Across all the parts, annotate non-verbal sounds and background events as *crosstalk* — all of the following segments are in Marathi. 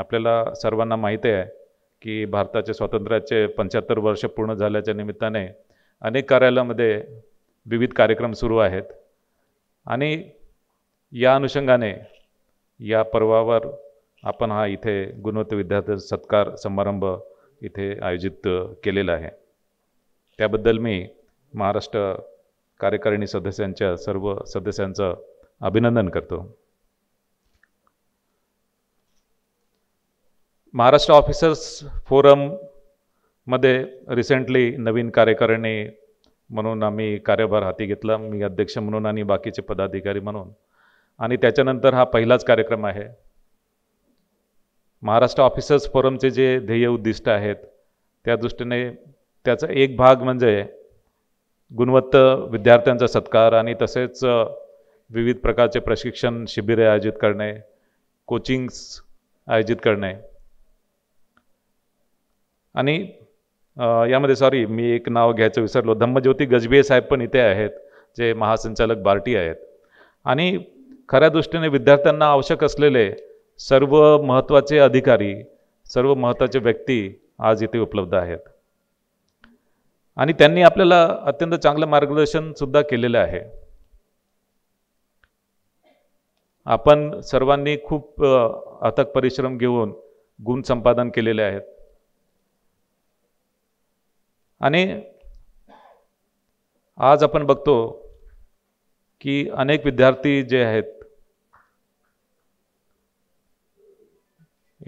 आपल्याला सर्वांना माहिती आहे की भारताचे स्वातंत्र्याचे पंच्याहत्तर वर्ष पूर्ण झाल्याच्या निमित्ताने अनेक कार्यालयामध्ये विविध कार्यक्रम सुरू आहेत आणि या अनुषंगाने या पर्वावर आपण हा इथे गुणवत्ता विद्यार्थी सत्कार समारंभ इथे आयोजित केलेला आहे त्याबद्दल मी महाराष्ट्र कार्यकारिणी सदस्यांच्या सर्व सदस्यांचं अभिनंदन करतो महाराष्ट्र ऑफिसर्स फोरममध्ये रिसेंटली नवीन कार्यकारिणी म्हणून आम्ही कार्यभार हाती घेतला मी अध्यक्ष म्हणून आणि बाकीचे पदाधिकारी म्हणून आणि त्याच्यानंतर हा पहिलाच कार्यक्रम आहे महाराष्ट्र ऑफिसर्स फोरमचे जे ध्येय उद्दिष्ट आहेत त्या दृष्टीने त्याचा एक भाग म्हणजे गुणवत्ता विद्यार्थ्यांचा सत्कार आणि तसेच विविध प्रकारचे प्रशिक्षण शिबिरे आयोजित करणे कोचिंग्स आयोजित करणे आणि यामध्ये सॉरी मी एक नाव घ्यायचं विसरलो धम्मज्योती गजबिये साहेब पण इथे आहेत जे महासंचालक बार्टी आहेत आणि खऱ्या दृष्टीने विद्यार्थ्यांना आवश्यक असलेले सर्व महत्त्वाचे अधिकारी सर्व महत्त्वाचे व्यक्ती आज इथे उपलब्ध आहेत आणि त्यांनी आपल्याला अत्यंत चांगलं मार्गदर्शनसुद्धा केलेलं आहे आपण सर्वांनी खूप अथक परिश्रम घेऊन गुण संपादन केलेले आहेत आणि आज आपण बघतो की अनेक विद्यार्थी जे आहेत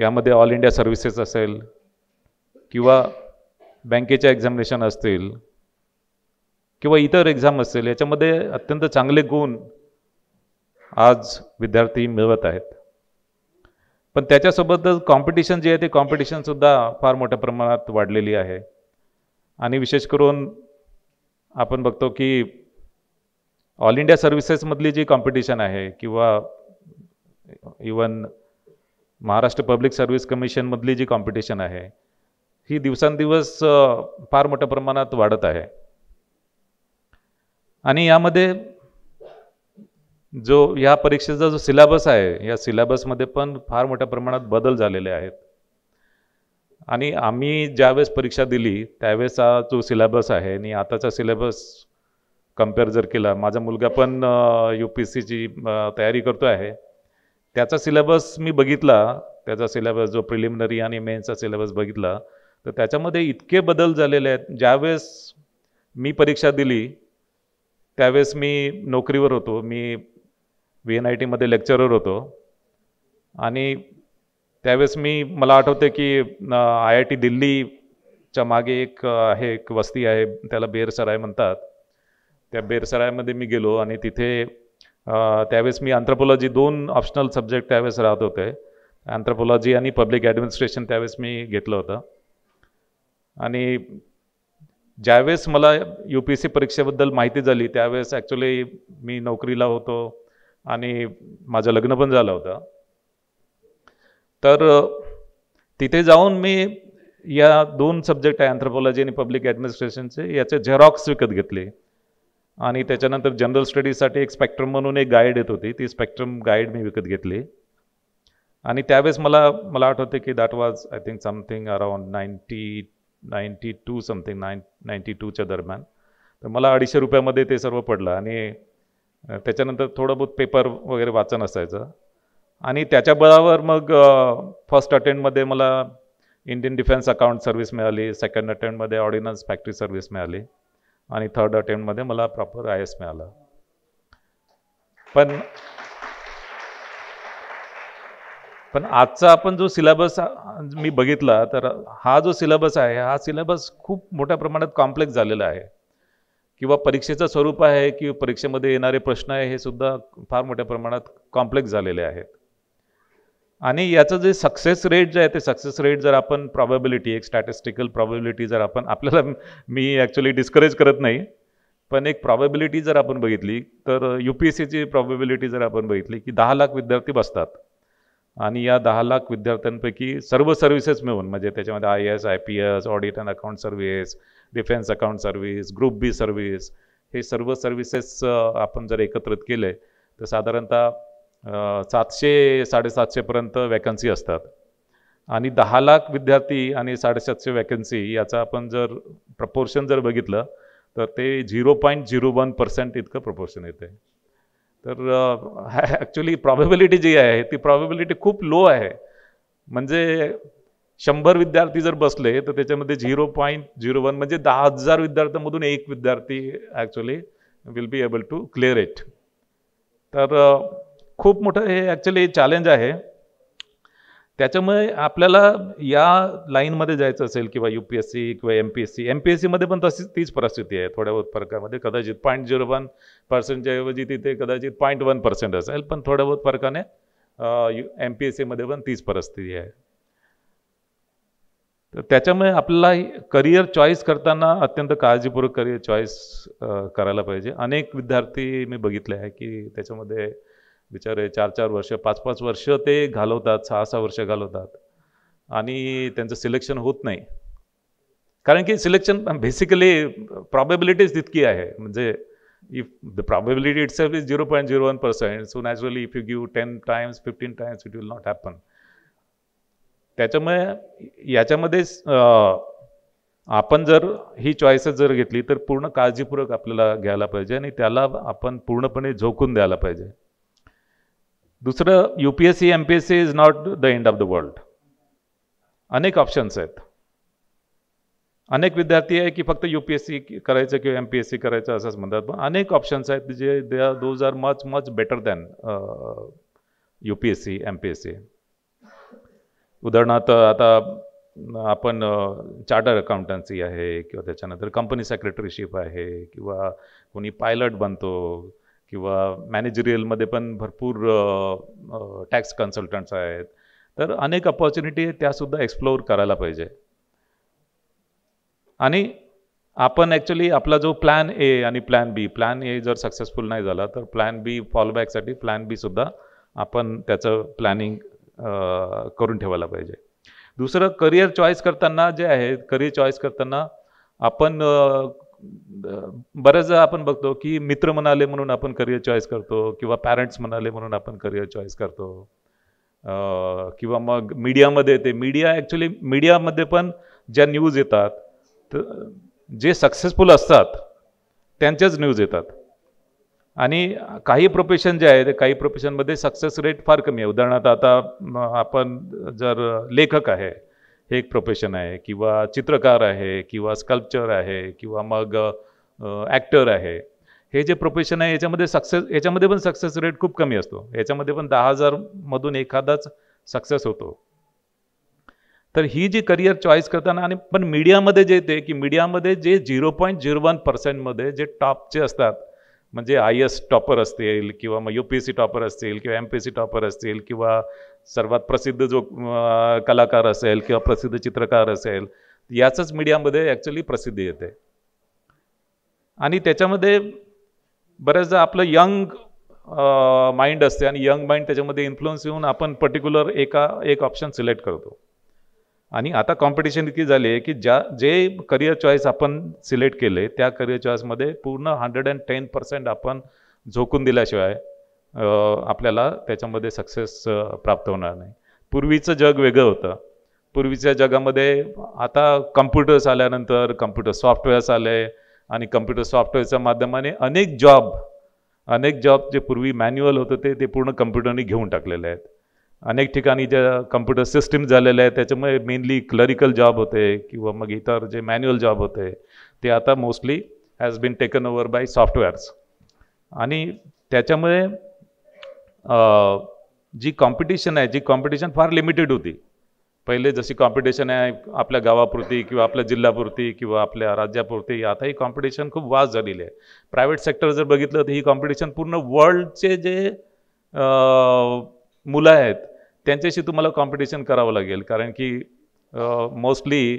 यामध्ये ऑल इंडिया सर्व्हिसेस असेल किंवा बँकेच्या एक्झामिनेशन असतील किंवा इतर एक्झाम असेल याच्यामध्ये अत्यंत चांगले गुण आज विद्यार्थी मिळवत आहेत पण त्याच्यासोबतच कॉम्पिटिशन जे आहे ते कॉम्पिटिशनसुद्धा फार मोठ्या प्रमाणात वाढलेली आहे आणि विशेष करून आपण बघतो की ऑल इंडिया सर्व्हिसेसमधली जी कॉम्पिटिशन आहे किंवा इवन महाराष्ट्र पब्लिक सर्व्हिस कमिशनमधली जी कॉम्पिटिशन आहे ही दिवसांदिवस फार मोठ्या प्रमाणात वाढत आहे आणि यामध्ये जो या परीक्षेचा जो सिलेबस आहे या सिलेबसमध्ये पण फार मोठ्या प्रमाणात बदल झालेले आहेत आणि आम्ही ज्यावेळेस परीक्षा दिली त्यावेळेसचा जो सिलेबस आहे आणि आताचा सिलेबस कम्पेअर जर केला माझा मुलगा पण यू पी एस सीची तयारी करतो आहे त्याचा सिलेबस मी बघितला त्याचा सिलेबस जो प्रिलिमिनरी आणि मेन्सचा सिलेबस बघितला तर त्याच्यामध्ये इतके बदल झालेले आहेत ज्यावेळेस मी परीक्षा दिली त्यावेळेस मी नोकरीवर होतो मी व्ही एन आय टीमध्ये लेक्चरर होतो आणि त्यावेळेस मी मला आठवते की आय आय टी दिल्लीच्या मागे एक आहे एक वस्ती आहे त्याला बेरसराय म्हणतात त्या बेरसरायमध्ये मी गेलो आणि तिथे त्यावेळेस मी अँथ्रोपॉलॉजी दोन ऑप्शनल सब्जेक्ट त्यावेळेस राहत होते अँथ्रोपॉलॉजी आणि पब्लिक ॲडमिनिस्ट्रेशन त्यावेळेस मी घेतलं होतं आणि ज्यावेळेस मला यू पी एस सी परीक्षेबद्दल माहिती झाली त्यावेळेस ॲक्च्युली मी नोकरीला होतो आणि माझं लग्न पण झालं होतं तर तिथे जाऊन मी या दोन सब्जेक्ट आहे अँथ्रोपॉलॉजी आणि पब्लिक ॲडमिनिस्ट्रेशनचे याचे झेरॉक्स विकत घेतले आणि त्याच्यानंतर जनरल स्टडीजसाठी एक स्पेक्ट्रम म्हणून एक गाईड येत होती ती स्पेक्ट्रम गाईड मी विकत घेतली आणि त्यावेळेस मला मला आठवते की that was I think something around ninety ninety two something nine ninety टूच्या दरम्यान तर मला अडीचशे रुपयामध्ये ते सर्व पडलं आणि त्याच्यानंतर थोडं बहुत पेपर वगैरे वाचन असायचं आणि त्याच्या मग फर्स्ट अटेम्प्टमध्ये मला इंडियन डिफेन्स अकाउंट सर्व्हिस मिळाली सेकंड अटेम्प्टमध्ये ऑर्डिनन्स फॅक्टरी सर्व्हिस मिळाली आणि थर्ड अटेम्प्टमध्ये मला प्रॉपर आय एस मिळालं पण पण आजचा आपण जो सिलेबस मी बघितला तर हा जो सिलेबस आहे हा सिलेबस खूप मोठ्या प्रमाणात कॉम्प्लेक्स झालेला आहे किंवा परीक्षेचं स्वरूप आहे की परीक्षेमध्ये येणारे प्रश्न आहे हे सुद्धा फार मोठ्या प्रमाणात कॉम्प्लेक्स झालेले आहेत आणि याचं जे सक्सेस रेट जे आहे ते सक्सेस रेट जर आपण प्रॉबेबिलिटी एक स्टॅटिस्टिकल प्रॉबेबिलिटी जर आपण आपल्याला *laughs* मी ॲक्च्युली डिस्करेज करत नाही पण एक प्रॉबेबिलिटी जर आपण बघितली तर यू पी एस सीची प्रॉबेबिलिटी जर आपण बघितली की दहा लाख विद्यार्थी बसतात आणि या दहा लाख विद्यार्थ्यांपैकी सर्व सर्व्हिसेस मिळून म्हणजे त्याच्यामध्ये I S I P S audit and account service defence account service group B service हे सर्व सर्व्हिसेस आपण जर एकत्रित केले तर साधारणतः सातशे साडेसातशेपर्यंत वॅकन्सी असतात आणि दहा लाख विद्यार्थी आणि साडेसातशे वॅकन्सी याचा आपण जर प्रपोर्शन जर बघितलं तर ते zero point zero one percent इतकं प्रपोर्शन येते तर ॲक्च्युली प्रॉबेबिलिटी जी आहे ती प्रॉबेबिलिटी खूप लो आहे म्हणजे शंभर विद्यार्थी जर बसले तर त्याच्यामध्ये झिरो पॉईंट झिरो वन म्हणजे दहा हजार विद्यार्थ्यांमधून एक विद्यार्थी actually will be able to clear it तर खूप मोठं हे ॲक्च्युली चॅलेंज आहे त्याच्यामुळे आपल्याला या लाईनमध्ये जायचं असेल किंवा यू पी एस सी किंवा M P S C M P S सीमध्ये पण तशीच तीच परिस्थिती आहे थोड्या बहुत फरकामध्ये कदाचित पॉईंट झिरो वन ऐवजी तिथे कदाचित पॉईंट वन पर्सेंट असेल पण थोड्या बहुत फरकाने यू एम पी एस सीमध्ये पण तीच परिस्थिती आहे तर त्याच्यामुळे आपल्याला करिअर चॉईस करताना अत्यंत काळजीपूर्वक करिअर चॉईस करायला पाहिजे अनेक विद्यार्थी मी बघितले आहे की त्याच्यामध्ये बिचारे चार चार वर्ष पाच पाच वर्ष ते घालवतात सहा सहा वर्ष घालवतात आणि त्यांचं सिलेक्शन होत नाही कारण की सिलेक्शन बेसिकली प्रॉबेबिलिटीज तितकी आहे म्हणजे if the probability it's is zero point zero one percent so naturally if you give ten times fifteen times it will not happen त्याच्यामुळे याच्यामध्ये आपण जर ही चॉईसेस जर घेतली तर पूर्ण काळजीपूर्वक आपल्याला घ्यायला पाहिजे आणि त्याला आपण पूर्णपणे झोकून द्यायला पाहिजे दुसरं U P S C M P S C is not the end of the world अनेक ऑप्शन्स आहेत अनेक विद्यार्थी आहे की फक्त यू पी एस सी करायचं किंवा एम पी एस सी करायचं असंच म्हणतात पण अनेक ऑप्शन्स आहेत जे they are those are much much better than U P S C M P S C उदाहरणार्थ आता आपण चार्टर uh, अकाउंटन्सी आहे किंवा त्याच्यानंतर कंपनी सेक्रेटरीशिप आहे किंवा कोणी पायलट बनतो किंवा मॅनेजरियलमध्ये पण भरपूर टॅक्स कन्सल्टंट्स आहेत तर अनेक अपॉर्च्युनिटी त्यासुद्धा एक्सप्लोअर करायला पाहिजे आणि आपण ॲक्च्युली आपला जो प्लॅन ए आणि प्लॅन बी प्लॅन ए जर सक्सेसफुल नाही झाला तर प्लॅन बी फॉलबॅकसाठी प्लॅन बी सुद्धा आपण त्याचं प्लॅनिंग करून ठेवायला पाहिजे दुसरं करिअर चॉईस करताना जे आहे करिअर चॉईस करताना आपण बऱ्याचदा आपण बघतो की मित्र म्हणाले म्हणून आपण करिअर चॉईस करतो किंवा पॅरेंट्स म्हणाले म्हणून आपण करिअर चॉईस करतो किंवा मग मीडियामध्ये ते मीडिया ॲक्च्युली मीडियामध्ये पण ज्या न्यूज येतात जे सक्सेसफुल असतात त्यांच्याच न्यूज येतात आणि काही प्रोफेशन जे आहे ते काही प्रोफेशनमध्ये सक्सेस रेट फार कमी आहे उदाहरणार्थ आता आपण जर लेखक आहे हे एक प्रोफेशन आहे किंवा चित्रकार आहे किंवा स्कल्पचर आहे किंवा मग ॲक्टर आहे हे जे प्रोफेशन आहे याच्यामध्ये सक्सेस याच्यामध्ये पण सक्सेस रेट खूप कमी असतो याच्यामध्ये पण दहा हजारमधून एखादाच सक्सेस होतो तर ही जी करिअर चॉईस करताना आणि पण मीडियामध्ये जे येते की मीडियामध्ये जे झिरो पॉईंट झिरो वन पर्सेंटमध्ये जे टॉपचे असतात म्हणजे आय एस टॉपर असतील किंवा मग U P S C topper असतील किंवा M P S C topper असतील किंवा सर्वात प्रसिद्ध जो कलाकार असेल किंवा प्रसिद्ध चित्रकार असेल याचंच मीडियामध्ये ॲक्च्युली प्रसिद्धी येते आणि त्याच्यामध्ये बऱ्याचदा आपलं यंग माइंड असते आणि यंग माइंड त्याच्यामध्ये इन्फ्लुअन्स येऊन आपण पर्टिक्युलर एका एक ऑप्शन सिलेक्ट करतो आणि आता कॉम्पिटिशन इतकी झाली आहे की ज्या जे करिअर चॉईस आपण सिलेक्ट केले त्या करिअर चॉईसमध्ये पूर्ण हंड्रेड अँड टेन पर्सेंट आपण झोकून दिल्याशिवाय आपल्याला त्याच्यामध्ये सक्सेस प्राप्त होणार नाही पूर्वीचं जग वेगळं होतं पूर्वीच्या जगामध्ये आता कम्प्युटर्स आल्यानंतर कम्प्युटर सॉफ्टवेअर्स आले आणि कम्प्युटर सॉफ्टवेअरच्या माध्यमाने अनेक जॉब अनेक जॉब जे पूर्वी मॅन्युअल होतं ते ते पूर्ण कम्प्युटरने घेऊन टाकलेले आहेत अनेक ठिकाणी ज्या कम्प्युटर सिस्टीम झालेल्या आहेत त्याच्यामुळे मेनली क्लरिकल जॉब होते किंवा मग इतर जे मॅन्युअल जॉब होते ते आता mostly has been taken over by softwares आणि त्याच्यामुळे जी कॉम्पिटिशन आहे जी कॉम्पिटिशन फार लिमिटेड होती पहिले जशी कॉम्पिटिशन आहे आपल्या गावापुरती किंवा आपल्या जिल्ह्यापुरती किंवा आपल्या राज्यापुरती आता ही कॉम्पिटिशन खूप वास झालेली आहे प्रायव्हेट सेक्टर जर बघितलं तर ही कॉम्पिटिशन पूर्ण वर्ल्डचे जे मुलं आहेत त्यांच्याशी तुम्हाला कॉम्पिटिशन करावं लागेल कारण की मोस्टली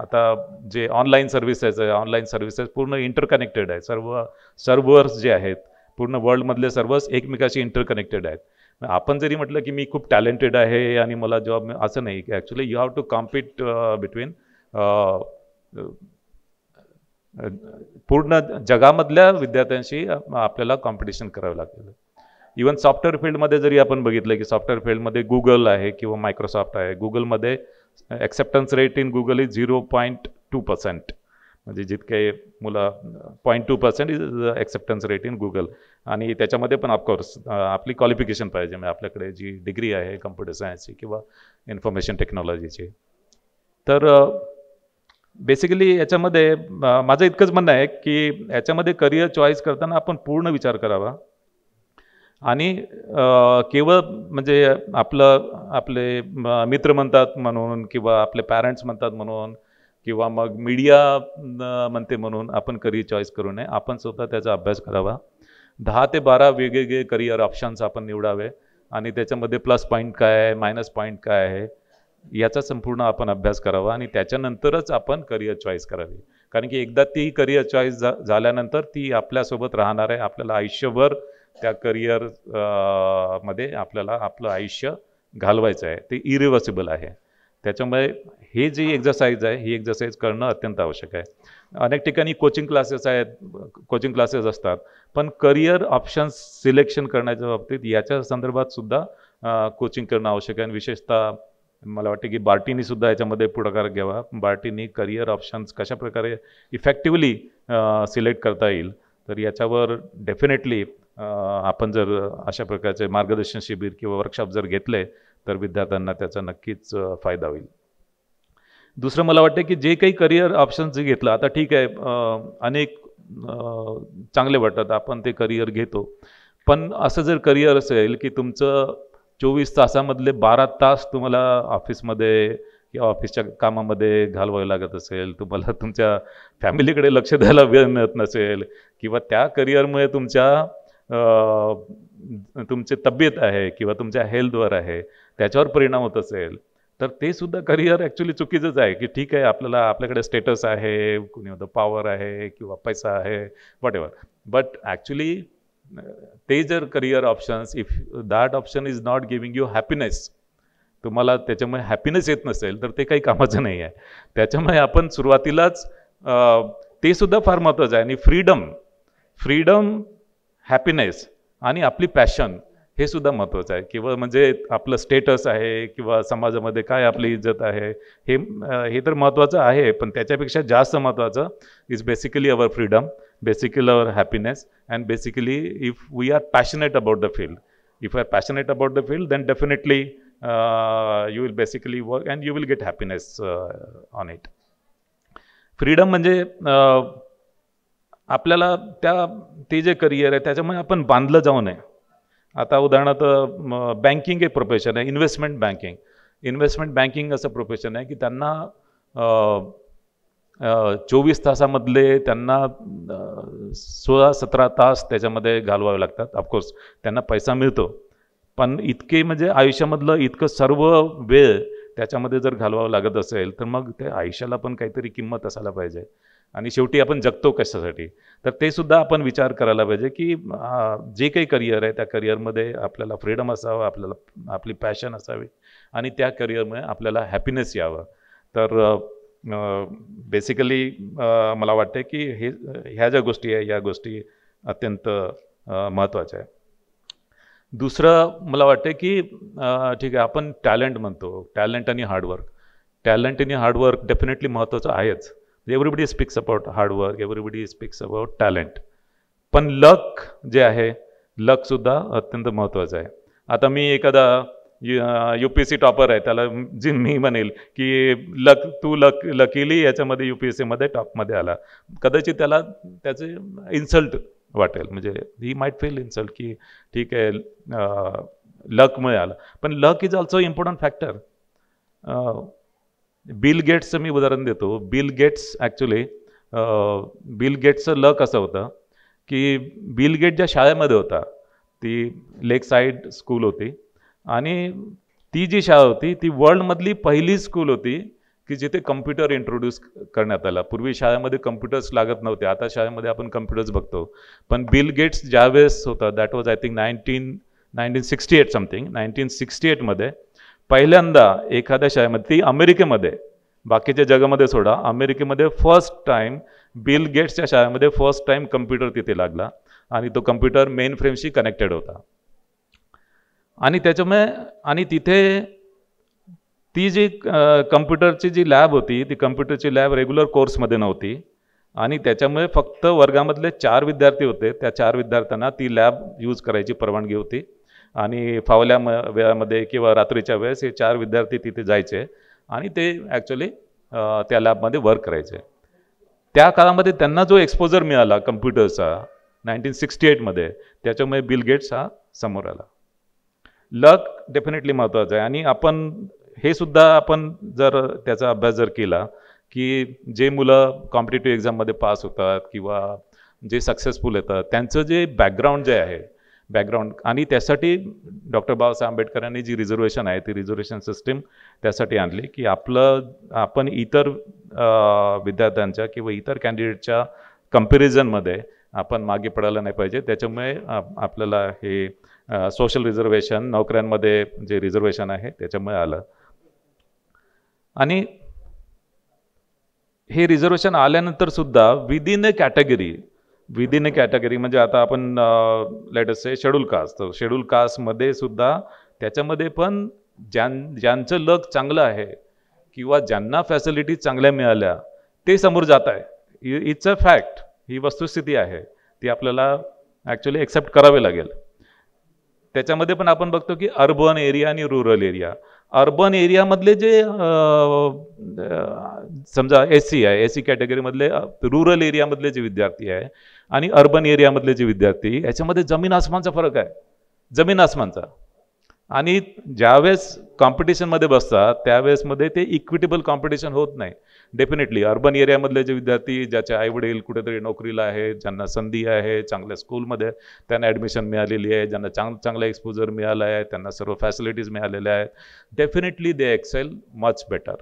आता जे ऑनलाईन सर्व्हिसेस आहे ऑनलाईन सर्व्हिसेस पूर्ण इंटरकनेक्टेड आहे सर्व सर्व्हर्स जे आहेत पूर्ण वर्ल्डमधले सर्वच एकमेकाशी इंटरकनेक्टेड आहेत आपण जरी म्हटलं की मी खूप टॅलेंटेड आहे आणि मला जॉब असं नाही की actually you have to compete between पूर्ण जगामधल्या विद्यार्थ्यांशी आपल्याला कॉम्पिटिशन करावं लागेल इवन सॉफ्टवेअर फील्डमध्ये जरी आपण बघितलं की सॉफ्टवेअर फील्डमध्ये गुगल आहे किंवा मायक्रोसॉफ्ट आहे गुगलमध्ये acceptance rate in Google is zero point two percent म्हणजे जितके मुलं point two percent is acceptance rate in Google आणि त्याच्यामध्ये पण ऑफकोर्स आपली क्वालिफिकेशन पाहिजे म्हणजे आपल्याकडे जी डिग्री आहे कम्प्युटर सायन्सची किंवा इन्फॉर्मेशन टेक्नॉलॉजीची तर बेसिकली याच्यामध्ये माझं इतकंच म्हणणं आहे की याच्यामध्ये करिअर चॉईस करताना आपण पूर्ण विचार करावा आणि केवळ म्हणजे आपलं आपले मित्र म्हणतात म्हणून किंवा आपले पॅरेंट्स म्हणतात म्हणून किंवा मग मीडिया म्हणते म्हणून आपण करिअर चॉईस करू नये आपण स्वतः त्याचा अभ्यास करावा दहा ते बारा वेगवेगळे करिअर ऑप्शन्स आपण निवडावे आणि त्याच्यामध्ये प्लस पॉईंट काय आहे मायनस पॉईंट काय आहे याचा संपूर्ण आपण अभ्यास करावा आणि त्याच्यानंतरच आपण करिअर चॉईस करावी कारण की एकदा ती करिअर चॉईस झा झाल्यानंतर ती आपल्यासोबत राहणार आहे आपल्याला आयुष्यभर त्या करिअर मध्ये आपल्याला आपलं आयुष्य घालवायचं आहे ते इरिव्हर्सिबल आहे त्याच्यामुळे हे जी एक्झरसाईज आहे ही एक्झरसाईज करणं अत्यंत आवश्यक आहे अनेक ठिकाणी कोचिंग क्लासेस आहेत कोचिंग क्लासेस असतात पण करिअर ऑप्शन्स सिलेक्शन करण्याच्या बाबतीत याच्या संदर्भात सुद्धा कोचिंग करणं आवश्यक आहे आणि विशेषतः मला वाटतं की बार्टीनीसुद्धा सुद्धा याच्यामध्ये पुढाकार घ्यावा बार्टीनी करिअर ऑप्शन्स कशाप्रकारे इफेक्टिव्हली सिलेक्ट करता येईल तर याच्यावर डेफिनेटली आपण जर अशा प्रकारचे मार्गदर्शन शिबिर किंवा वर्कशॉप जर घेतले तर विद्यार्थ्यांना त्याचा नक्कीच फायदा होईल दुसरं मला वाटतं की जे काही करिअर ऑप्शन्स घेतलं आता ठीक आहे अनेक चांगले वाटतात आपण ते करिअर घेतो पण असं जर करिअर असेल की तुमचं चोवीस तासामधले बारा तास तुम्हाला ऑफिसमध्ये किंवा ऑफिसच्या कामामध्ये घालवावं लागत असेल तुम्हाला तुमच्या फॅमिलीकडे लक्ष द्यायला वेळ मिळत नसेल किंवा त्या करिअरमुळे तुमच्या तुमची तब्येत आहे किंवा तुमच्या हेल्थवर आहे त्याच्यावर परिणाम होत असेल तर ते सुद्धा करिअर ॲक्च्युली चुकीचंच आहे की ठीक आहे आपल्याला आपल्याकडे स्टेटस आहे कुणी होतं पॉवर आहे किंवा पैसा आहे वॉट एवर बट ॲक्च्युली ते जर career options if that option is not giving you happiness तुम्हाला त्याच्यामुळे हॅपीनेस येत नसेल तर ते काही कामाचं नाही आहे त्याच्यामुळे आपण सुरुवातीलाच ते सुद्धा फार महत्त्वाचं आहे आणि फ्रीडम फ्रीडम हॅपीनेस आणि आपली पॅशन हे सुद्धा महत्त्वाचं आहे किंवा म्हणजे आपलं स्टेटस आहे किंवा समाजामध्ये काय आपली इज्जत आहे हे हे तर महत्त्वाचं आहे पण त्याच्यापेक्षा जास्त महत्त्वाचं is basically our freedom basically our happiness and basically if we are passionate about the field if are passionate about the field then definitely you will basically work and you will get happiness on it freedom म्हणजे uh, आपल्याला त्या ते जे करिअर आहे त्याच्यामुळे आपण बांधलं जाऊ नये आता उदाहरणार्थ बँकिंग एक प्रोफेशन आहे इन्व्हेस्टमेंट बँकिंग इन्व्हेस्टमेंट बँकिंग असं प्रोफेशन आहे की त्यांना चोवीस तासामधले त्यांना सोळा सतरा तास त्याच्यामध्ये घालवावे लागतात ऑफकोर्स त्यांना पैसा मिळतो पण इतके म्हणजे आयुष्यामधलं इतकं सर्व वेळ त्याच्यामध्ये जर घालवावं लागत असेल तर मग ते आयुष्याला पण काहीतरी किंमत असायला पाहिजे आणि शेवटी आपण जगतो कशासाठी तर ते सुद्धा आपण विचार करायला पाहिजे की जे काही करिअर आहे त्या करिअरमध्ये आपल्याला फ्रीडम असावं आपल्याला आपली पॅशन असावी आणि त्या करिअरमुळे आपल्याला हॅपीनेस यावं तर बेसिकली मला वाटते की हे ह्या ज्या गोष्टी आहे या गोष्टी अत्यंत महत्त्वाच्या आहे दुसरं मला वाटतं की ठीक आहे आपण टॅलेंट म्हणतो टॅलेंट आणि हार्डवर्क टॅलेंट आणि हार्डवर्क डेफिनेटली महत्त्वाचं आहेच everybody speaks about hard work everybody speaks about talent पण लक जे आहे लकसुद्धा अत्यंत महत्त्वाचं आहे आता मी एखादा U P S C topper आहे त्याला जी मी म्हणेल की लक तू लक लकीली याच्यामध्ये यू पी एस सीमध्ये टॉपमध्ये आला कदाचित त्याला त्याचे इन्सल्ट वाटेल म्हणजे ही माईट फील इन्सल्ट की ठीक आहे लकमुळे आला पण luck is also important factor Bill गेट्सचं मी उदाहरण देतो बिल गेट्स ॲक्च्युली बिल गेट्सचं लक असं होतं की बिल गेट ज्या शाळेमध्ये होता ती लेक साईड स्कूल होती आणि ती जी शाळा होती ती वर्ल्डमधली पहिली स्कूल होती की जिथे कम्प्युटर इंट्रोड्यूस करण्यात आला पूर्वी शाळेमध्ये कम्प्युटर्स लागत नव्हते आता शाळेमध्ये आपण कम्प्युटर्स बघतो पण बिल गेट्स ज्यावेळेस होता that was I think nineteen nineteen sixty eight something nineteen sixty एटमध्ये पहिल्यांदा एखाद्या शाळेमध्ये ती अमेरिकेमध्ये बाकीच्या जगामध्ये सोडा अमेरिकेमध्ये फर्स्ट टाईम बिल गेट्सच्या शाळेमध्ये फर्स्ट टाईम कम्प्युटर तिथे लागला आणि तो कम्प्युटर मेन फ्रेमशी कनेक्टेड होता आणि त्याच्यामुळे आणि तिथे ती जी कम्प्युटरची जी लॅब होती ती कम्प्युटरची लॅब रेग्युलर कोर्समध्ये नव्हती आणि त्याच्यामुळे फक्त वर्गामधले चार विद्यार्थी होते त्या चार विद्यार्थ्यांना ती लॅब यूज करायची परवानगी होती आणि फावल्या म वेळामध्ये किंवा रात्रीच्या वेळेस हे चार विद्यार्थी तिथे जायचे आणि ते ॲक्च्युली त्या लॅबमध्ये वर्क करायचे त्या काळामध्ये त्यांना जो एक्सपोजर मिळाला कम्प्युटरचा नाईन्टीन सिक्स्टी एटमध्ये त्याच्यामुळे बिल गेट्स हा समोर आला लक डेफिनेटली महत्त्वाचं आहे आणि आपण हे सुद्धा आपण जर त्याचा अभ्यास जर केला की जे मुलं कॉम्पिटेटिव्ह एक्झाममध्ये पास होतात किंवा जे सक्सेसफुल येतात त्यांचं जे बॅकग्राऊंड जे आहे बॅकग्राऊंड आणि त्यासाठी डॉक्टर बाबासाहेब आंबेडकरांनी जी रिझर्वेशन आहे ती रिझर्वेशन सिस्टीम त्यासाठी आणली की आपलं आपण इतर विद्यार्थ्यांच्या किंवा इतर कॅन्डिडेटच्या कम्पॅरिझनमध्ये आपण मागे पडायला नाही पाहिजे त्याच्यामुळे आपल्याला हे सोशल रिझर्वेशन नोकऱ्यांमध्ये जे रिझर्वेशन आहे त्याच्यामुळे आलं आणि हे रिझर्वेशन आल्यानंतर सुद्धा in a category in a category म्हणजे आता आपण लेटस से शेड्यूल कास्ट तर शेड्यूल कास्टमध्ये सुद्धा त्याच्यामध्ये पण ज्यां ज्यांचं लक चांगलं आहे किंवा ज्यांना फॅसिलिटीज चांगल्या मिळाल्या ते समोर जात आहे इट्स अ फॅक्ट ही वस्तुस्थिती आहे ती आपल्याला ॲक्च्युली एक्सेप्ट करावे लागेल त्याच्यामध्ये पण आपण बघतो की अर्बन एरिया आणि रुरल एरिया अर्बन एरियामधले जे समजा एस सी आहे एस सी कॅटेगरीमधले रुरल एरियामधले जे विद्यार्थी आहे आणि अर्बन एरियामधले जे विद्यार्थी याच्यामध्ये जमीन आसमानचा फरक आहे जमीन आसमानचा आणि ज्यावेळेस कॉम्पिटिशनमध्ये बसतात त्यावेळेसमध्ये ते इक्विटेबल कॉम्पिटिशन होत नाही डेफिनेटली अर्बन एरियामधले जे विद्यार्थी ज्याचे आईवडील कुठेतरी नोकरीला आहे ज्यांना संधी आहे चांगल्या स्कूलमध्ये त्यांना ॲडमिशन मिळालेली आहे ज्यांना चांग चांगला एक्सपोजर मिळाला आहे त्यांना सर्व फॅसिलिटीज मिळालेल्या आहेत definitely they excel much better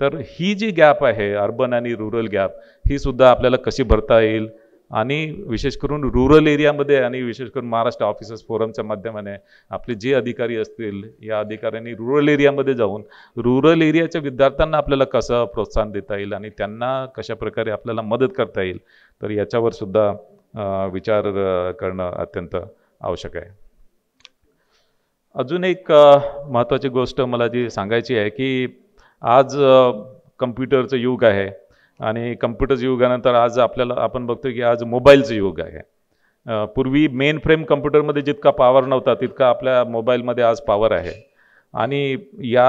तर ही जी गॅप आहे अर्बन आणि रुरल गॅप ही सुद्धा आपल्याला कशी भरता येईल आणि विशेष करून रुरल एरियामध्ये आणि विशेष करून महाराष्ट्र ऑफिसर्स फोरमच्या माध्यमाने आपले जे अधिकारी असतील या अधिकाऱ्यांनी रुरल एरियामध्ये जाऊन रुरल एरियाच्या विद्यार्थ्यांना आपल्याला कसं प्रोत्साहन देता येईल आणि त्यांना कशाप्रकारे आपल्याला मदत करता येईल तर याच्यावर सुद्धा विचार करणं अत्यंत आवश्यक आहे अजून एक महत्त्वाची गोष्ट मला जी सांगायची आहे की आज कम्प्युटरचं युग आहे आणि कम्प्युटर्स युगानंतर आज आपल्याला आपण बघतो की आज मोबाईलचं युग आहे पूर्वी मेन फ्रेम कम्प्युटरमध्ये जितका पॉवर नव्हता तितका आपल्या मोबाईलमध्ये आज पॉवर आहे आणि या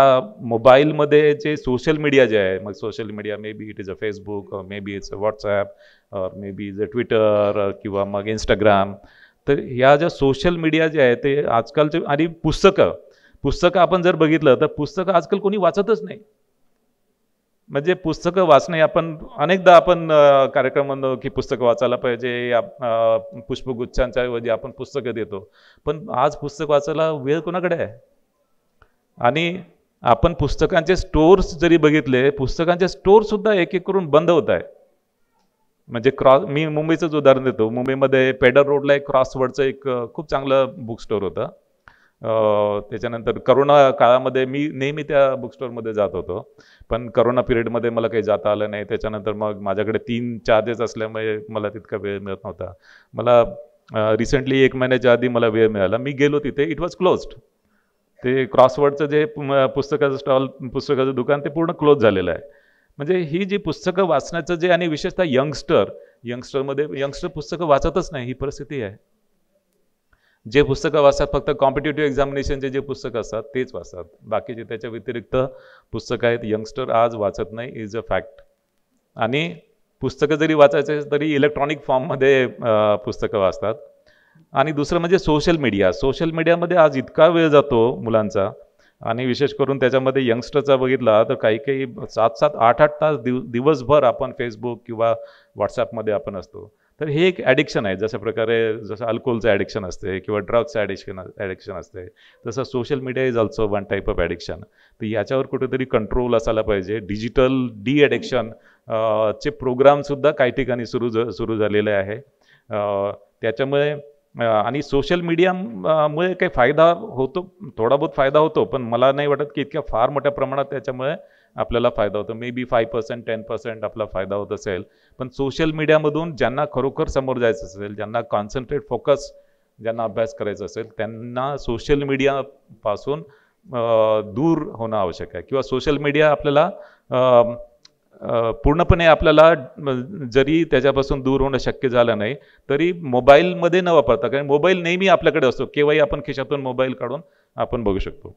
मोबाईलमध्ये जे सोशल मीडिया जे आहे मग social media may be it is a Facebook may be it's a WhatsApp may be is a Twitter किंवा मग इंस्टाग्राम तर ह्या ज्या सोशल मीडिया जे आहे ते आजकालचे आणि पुस्तकं पुस्तकं आपण जर बघितलं तर पुस्तकं आजकाल कोणी वाचतच नाही म्हणजे पुस्तकं वाचणे आपण अनेकदा आपण कार्यक्रम म्हणतो की पुस्तकं वाचायला पाहिजे पुष्पगुच्छांच्या ऐवजी आपण पुस्तकं देतो पण आज पुस्तक वाचायला वेळ कोणाकडे आहे आणि आपण पुस्तकांचे स्टोअर्स जरी बघितले पुस्तकांचे सुद्धा एक एक करून बंद होत आहे म्हणजे क्रॉस मी मुंबईचंच उदाहरण देतो मुंबईमध्ये पेडर रोडला एक क्रॉसवर्डचं एक खूप चांगलं बुक स्टोअर होतं त्याच्यानंतर करोना काळामध्ये मी नेहमी त्या मध्ये जात होतो पण करोना पिरियडमध्ये मला काही जाता आलं नाही त्याच्यानंतर मग माझ्याकडे तीन चार्जेस असल्यामुळे मला तितका वेळ मिळत नव्हता मला रिसेंटली एक महिन्याच्या आधी मला वेळ मिळाला मी गेलो तिथे इट वॉज क्लोज्ड ते क्रॉसवर्डचं जे पुस्तकाचं स्टॉल पुस्तकाचं दुकान ते पूर्ण क्लोज झालेलं आहे म्हणजे ही जी पुस्तकं वाचण्याचं जे आणि विशेषतः यंगस्टर यंगस्टरमध्ये यंगस्टर पुस्तकं वाचतच नाही ही परिस्थिती आहे जे पुस्तकं वाचतात फक्त कॉम्पिटेटिव्ह एक्झामिनेशनचे जे पुस्तकं असतात तेच वाचतात बाकीचे त्याच्या व्यतिरिक्त पुस्तकं आहेत यंगस्टर आज वाचत नाही इज अ फॅक्ट आणि पुस्तकं जरी वाचायचे तरी इलेक्ट्रॉनिक फॉर्ममध्ये पुस्तकं वाचतात आणि दुसरं म्हणजे सोशल मीडिया सोशल मीडियामध्ये आज इतका वेळ जातो मुलांचा आणि विशेष करून त्याच्यामध्ये यंगस्टरचा बघितला तर काही काही सात सात आठ आठ तास दिव दिवसभर आपण फेसबुक किंवा व्हॉट्सॲपमध्ये आपण असतो तर हे एक ॲडिक्शन आहे जशा प्रकारे जसं अल्कोहोलचं ॲडिक्शन असते किंवा ड्रग्सचं ॲडिक्शन ॲडिक्शन असते तसं social media is also one type of addiction तर याच्यावर कुठेतरी कंट्रोल असायला पाहिजे डिजिटल डी ॲडिक्शन चे प्रोग्रामसुद्धा काही ठिकाणी सुरू सुरू झालेले आहे त्याच्यामुळे आणि सोशल मीडियामुळे काही फायदा होतो थोडा बहुत फायदा होतो पण मला नाही वाटत की इतक्या फार मोठ्या प्रमाणात त्याच्यामुळे आपल्याला फायदा होतो may be five percent ten percent आपला फायदा होत असेल पण सोशल मीडियामधून ज्यांना खरोखर समोर जायचं असेल ज्यांना कॉन्सन्ट्रेट फोकस ज्यांना अभ्यास करायचा असेल त्यांना सोशल मीडियापासून दूर होणं आवश्यक आहे किंवा सोशल मीडिया आपल्याला पूर्णपणे आपल्याला जरी त्याच्यापासून दूर होणं शक्य झालं नाही तरी मोबाईलमध्ये न वापरता कारण मोबाईल नेहमी आपल्याकडे असतो केव्हाही आपण खिशातून मोबाईल काढून आपण बघू शकतो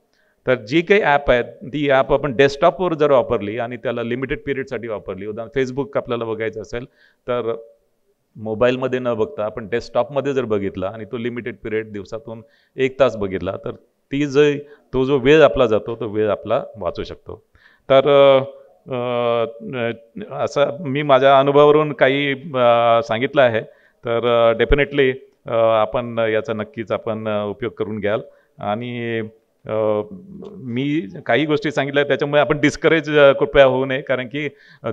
तर जी काही ॲप आहेत ती ॲप आपण डेस्कटॉपवर जर वापरली आणि त्याला लिमिटेड पिरियडसाठी वापरली उदाहरण फेसबुक आपल्याला बघायचं असेल तर मोबाईलमध्ये न बघता आपण डेस्कटॉपमध्ये जर बघितला आणि तो लिमिटेड पिरियड दिवसातून एक तास बघितला तर ती जो तो जो वेळ आपला जातो तो वेळ आपला वाचू शकतो तर असं मी माझ्या अनुभवावरून काही सांगितलं आहे तर डेफिनेटली आपण याचा नक्कीच आपण उपयोग करून घ्याल आणि मी काही गोष्टी सांगितल्या त्याच्यामुळे आपण डिस्करेज कृपया होऊ नये कारण की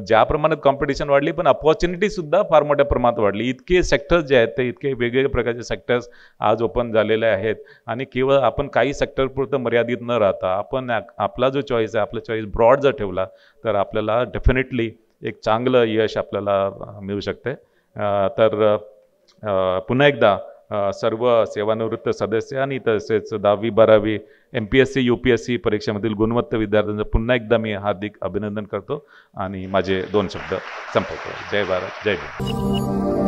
ज्या प्रमाणात कॉम्पिटिशन वाढली पण अपॉर्च्युनिटीसुद्धा फार मोठ्या प्रमाणात वाढली इतके सेक्टर्स जे आहेत ते इतके वेगवेगळ्या प्रकारचे सेक्टर्स आज ओपन झालेले आहेत आणि केवळ आपण काही सेक्टरपुरतं मर्यादित न राहता आपण आपला जो चॉईस आहे आपला चॉईस ब्रॉड जर ठेवला तर आपल्याला डेफिनेटली एक चांगलं यश आपल्याला मिळू शकते तर पुन्हा एकदा सर्व सेवानिवृत्त सदस्य आणि तसेच दहावी बारावी M P S C U P S C परीक्षेमधील गुणवत्ता विद्यार्थ्यांचं पुन्हा एकदा मी हार्दिक अभिनंदन करतो आणि माझे दोन शब्द संपवतो जय भारत जय भारत